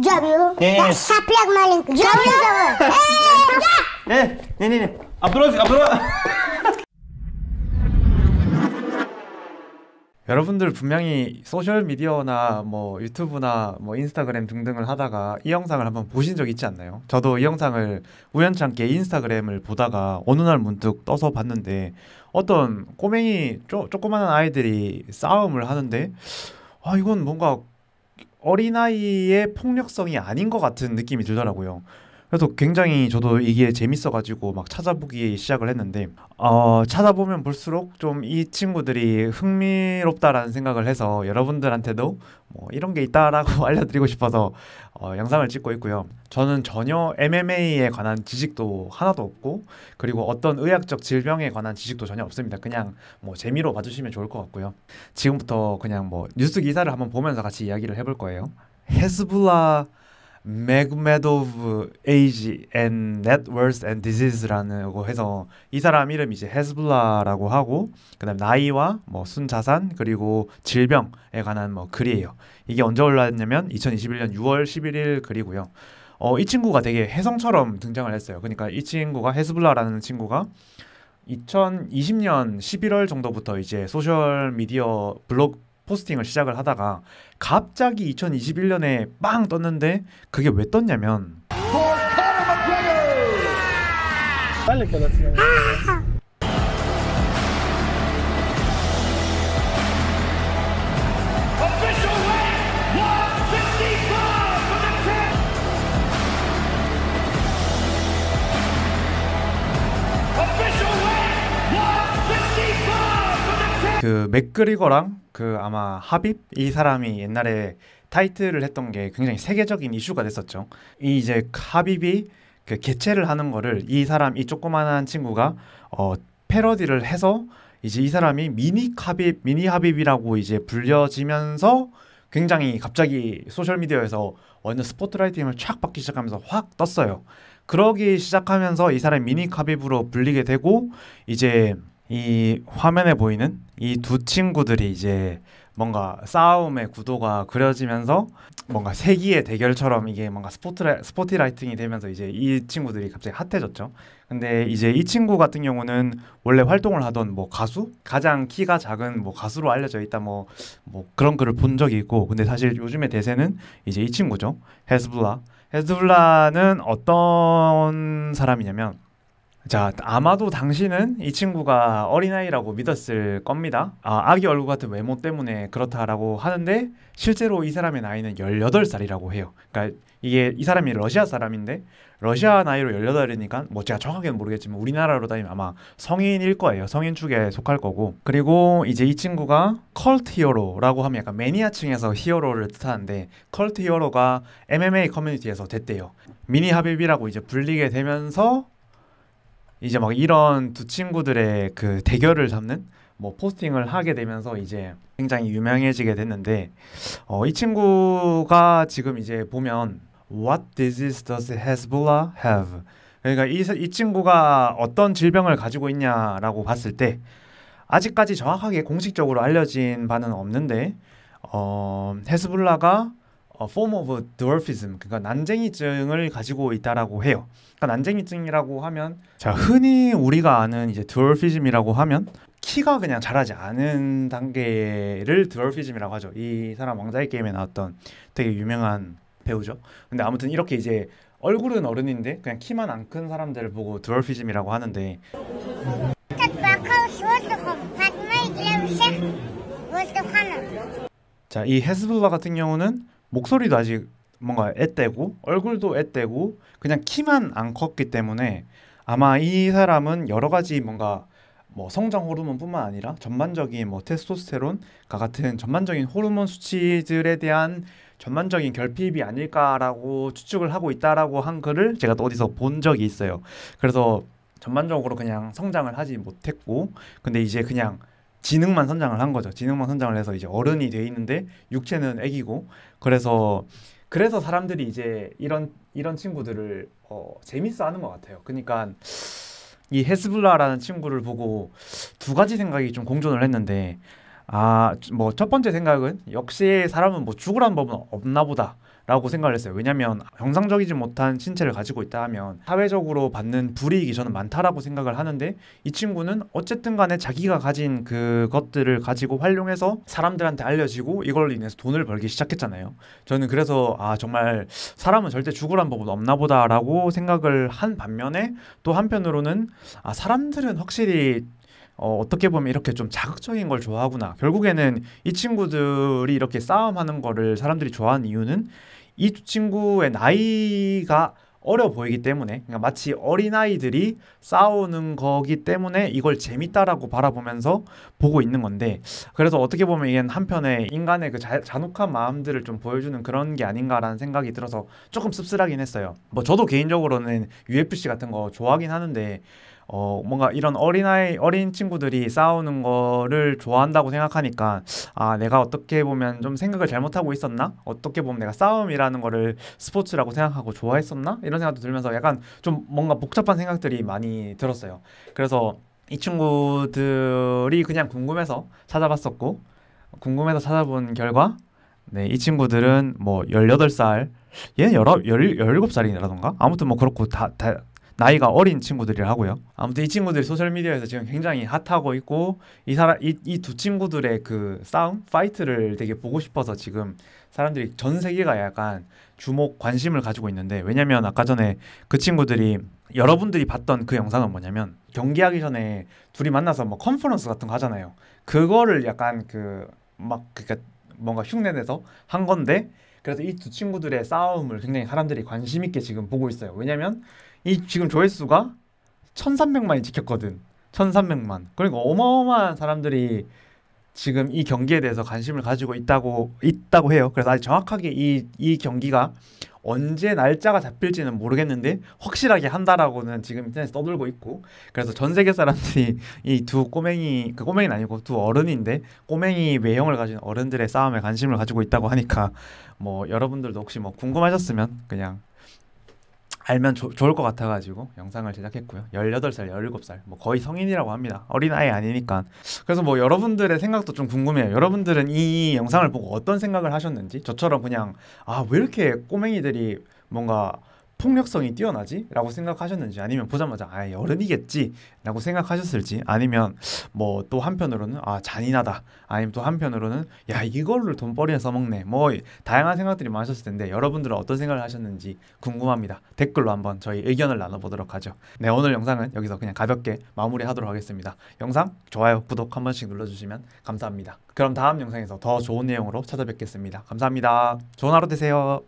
Джабил. Не, не, сопляк маленький. Джабил зовут. Не, не, не, не. а 여러분들 분명히 소셜 미디어나 뭐 유튜브나 뭐 인스타그램 등등을 하다가 이 영상을 한번 보신 적 있지 않나요? 저도 이 영상을 우연찮게 인스타그램을 보다가 어느 날 문득 떠서 봤는데 어떤 꼬맹이 쪼, 조그마한 아이들이 싸움을 하는데 아 이건 뭔가 어린아이의 폭력성이 아닌 것 같은 느낌이 들더라고요. 그래서 굉장히 저도 이게 재밌어가지고 막 찾아보기 시작을 했는데 어, 찾아보면 볼수록 좀 이 친구들이 흥미롭다라는 생각을 해서 여러분들한테도 뭐 이런 게 있다라고 알려드리고 싶어서 어, 영상을 찍고 있고요. 저는 전혀 MMA에 관한 지식도 하나도 없고 그리고 어떤 의학적 질병에 관한 지식도 전혀 없습니다. 그냥 뭐 재미로 봐주시면 좋을 것 같고요. 지금부터 그냥 뭐 뉴스 기사를 한번 보면서 같이 이야기를 해볼 거예요. 헤즈블라 메그메도브 에이지 앤 네트워스 앤 디지즈라고 해서 이 사람 이름 이제 이 헤즈블라라고 하고 그다음 나이와 뭐 순자산 그리고 질병에 관한 뭐 글이에요. 이게 언제 올라왔냐면 2021년 6월 11일 글이고요. 어, 이 친구가 되게 혜성처럼 등장을 했어요. 그러니까 이 친구가 헤즈블라라는 친구가 2020년 11월 정도부터 이제 소셜 미디어 블록 포스팅을 시작을 하다가 갑자기 2021년에 빵 떴는데 그게 왜 떴냐면 빨리 깨닫지 그 맥그리거랑 그 아마 하빕 이 사람이 옛날에 타이틀을 했던 게 굉장히 세계적인 이슈가 됐었죠. 이 이제 하빕이 그 개체를 하는 거를 이 사람 이 조그만한 친구가 어 패러디를 해서 이제 이 사람이 미니 하빕 미니 하빕이라고 이제 불려지면서 굉장히 갑자기 소셜 미디어에서 완전 스포트라이트 힘을 촥 받기 시작하면서 확 떴어요. 그러기 시작하면서 이 사람이 미니 카빕으로 불리게 되고 이제 이 화면에 보이는 이 두 친구들이 이제 뭔가 싸움의 구도가 그려지면서 뭔가 세기의 대결처럼 이게 뭔가 스포트라, 스포티라이팅이 되면서 이제 이 친구들이 갑자기 핫해졌죠. 근데 이제 이 친구 같은 경우는 원래 활동을 하던 뭐 가수 가장 키가 작은 뭐 가수로 알려져 있다 뭐뭐 뭐 그런 글을 본 적이 있고 근데 사실 요즘의 대세는 이제 이 친구죠 헤즈블라 헤즈블라는 어떤 사람이냐면 자, 아마도 당신은 이 친구가 어린아이라고 믿었을 겁니다. 아, 아기 얼굴 같은 외모 때문에 그렇다라고 하는데 실제로 이 사람의 나이는 18살이라고 해요. 그러니까 이게 이 사람이 러시아 사람인데 러시아 나이로 18이니까 뭐 제가 정확하게는 모르겠지만 우리나라로 따지면 아마 성인일 거예요. 성인 축에 속할 거고. 그리고 이제 이 친구가 컬트 히어로라고 하면 약간 매니아층에서 히어로를 뜻하는데 컬트 히어로가 MMA 커뮤니티에서 됐대요. 미니 하빕비라고 이제 불리게 되면서 이제 막 이런 두 친구들의 그 대결을 잡는 뭐 포스팅을 하게 되면서 이제 굉장히 유명해지게 됐는데 어, 이 친구가 지금 이제 보면 What disease does Hezbollah have? 그러니까 이, 이 친구가 어떤 질병을 가지고 있냐라고 봤을 때 아직까지 정확하게 공식적으로 알려진 바는 없는데 어, 헤스불라가 어, form of dwarfism 그러니까 난쟁이증을 가지고 있다라고 해요. 그러니까 난쟁이증이라고 하면 자 흔히 우리가 아는 이제 dwarfism이라고 하면 키가 그냥 자라지 않은 단계를 dwarfism이라고 하죠. 이 사람 왕자의 게임에 나왔던 되게 유명한 배우죠. 근데 아무튼 이렇게 이제 얼굴은 어른인데 그냥 키만 안 큰 사람들을 보고 드월피즘이라고 하는데 자, 이헤스블바 같은 경우는 목소리도 아직 뭔가 앳되고 얼굴도 앳되고 그냥 키만 안 컸기 때문에 아마 이 사람은 여러 가지 뭔가 뭐 성장 호르몬뿐만 아니라 전반적인 뭐 테스토스테론과 같은 전반적인 호르몬 수치들에 대한 전반적인 결핍이 아닐까라고 추측을 하고 있다라고 한 글을 제가 또 어디서 본 적이 있어요. 그래서 전반적으로 그냥 성장을 하지 못했고 근데 이제 그냥 지능만 선장을 한 거죠. 지능만 선장을 해서 이제 어른이 돼 있는데 육체는 애기고 그래서 그래서 사람들이 이제 이런 이런 친구들을 어, 재밌어하는 것 같아요. 그러니까 이 헤스블라라는 친구를 보고 두 가지 생각이 좀 공존을 했는데 아뭐 첫 번째 생각은 역시 사람은 뭐 죽으란 법은 없나 보다. 라고 생각을 했어요. 음. 왜냐하면 정상적이지 못한 신체를 가지고 있다 하면 사회적으로 받는 불이익이 저는 많다라고 생각을 하는데 이 친구는 어쨌든 간에 자기가 가진 그것들을 가지고 활용해서 사람들한테 알려지고 이걸로 인해서 돈을 벌기 시작했잖아요. 저는 그래서 아 정말 사람은 절대 죽으란 법은 없나 보다라고 생각을 한 반면에 또 한편으로는 아 사람들은 확실히 어, 어떻게 보면 이렇게 좀 자극적인 걸 좋아하구나. 결국에는 이 친구들이 이렇게 싸움하는 거를 사람들이 좋아하는 이유는 이 친구의 나이가 어려 보이기 때문에 그러니까 마치 어린아이들이 싸우는 거기 때문에 이걸 재밌다라고 바라보면서 보고 있는 건데 그래서 어떻게 보면 이게 한편의 인간의 그 자, 잔혹한 마음들을 좀 보여주는 그런 게 아닌가라는 생각이 들어서 조금 씁쓸하긴 했어요 뭐 저도 개인적으로는 UFC 같은 거 좋아하긴 하는데 어 뭔가 이런 어린아이 어린 친구들이 싸우는 거를 좋아한다고 생각하니까 아 내가 어떻게 보면 좀 생각을 잘못하고 있었나 어떻게 보면 내가 싸움이라는 거를 스포츠라고 생각하고 좋아했었나 이런 생각도 들면서 약간 좀 뭔가 복잡한 생각들이 많이 들었어요 그래서 이 친구들이 그냥 궁금해서 찾아봤었고 궁금해서 찾아본 결과 네, 이 친구들은 뭐1 8살 얘는 열아 열열 살이라던가 아무튼 뭐 그렇고 다, 다 나이가 어린 친구들이라 하고요. 아무튼 이 친구들이 소셜 미디어에서 지금 굉장히 핫하고 있고 이 사람 이두 이 친구들의 그 싸움, 파이트를 되게 보고 싶어서 지금 사람들이 전 세계가 약간 주목 관심을 가지고 있는데 왜냐면 아까 전에 그 친구들이 여러분들이 봤던 그 영상은 뭐냐면 경기하기 전에 둘이 만나서 뭐 컨퍼런스 같은 거 하잖아요. 그거를 약간 그 막 그니까 뭔가 흉내내서 한 건데 그래서 이 두 친구들의 싸움을 굉장히 사람들이 관심 있게 지금 보고 있어요. 왜냐면 이 지금 조회수가 1,300만이 찍혔거든. 1,300만. 그러니까 어마어마한 사람들이 지금 이 경기에 대해서 관심을 가지고 있다고 있다고 해요. 그래서 아직 정확하게 이 이 경기가 언제 날짜가 잡힐지는 모르겠는데 확실하게 한다라고는 지금 인터넷에 떠돌고 있고 그래서 전 세계 사람들이 이 두 꼬맹이 그꼬맹이 아니고 두 어른인데 꼬맹이 외형을 가진 어른들의 싸움에 관심을 가지고 있다고 하니까 뭐 여러분들도 혹시 뭐 궁금하셨으면 그냥 알면 조, 좋을 것 같아가지고 영상을 제작했고요. 18살, 17살, 뭐 거의 성인이라고 합니다. 어린아이 아니니까. 그래서 뭐 여러분들의 생각도 좀 궁금해요. 여러분들은 이 영상을 보고 어떤 생각을 하셨는지, 저처럼 그냥, 아, 왜 이렇게 꼬맹이들이 뭔가 폭력성이 뛰어나지? 라고 생각하셨는지 아니면 보자마자 아 어른이겠지? 라고 생각하셨을지 아니면 뭐 또 한편으로는 아 잔인하다 아니면 또 한편으로는 야 이걸로 돈벌이에 써먹네 뭐 다양한 생각들이 많으셨을 텐데 여러분들은 어떤 생각을 하셨는지 궁금합니다 댓글로 한번 저희 의견을 나눠보도록 하죠 네 오늘 영상은 여기서 그냥 가볍게 마무리하도록 하겠습니다 영상 좋아요 구독 한 번씩 눌러주시면 감사합니다 그럼 다음 영상에서 더 좋은 내용으로 찾아뵙겠습니다 감사합니다 좋은 하루 되세요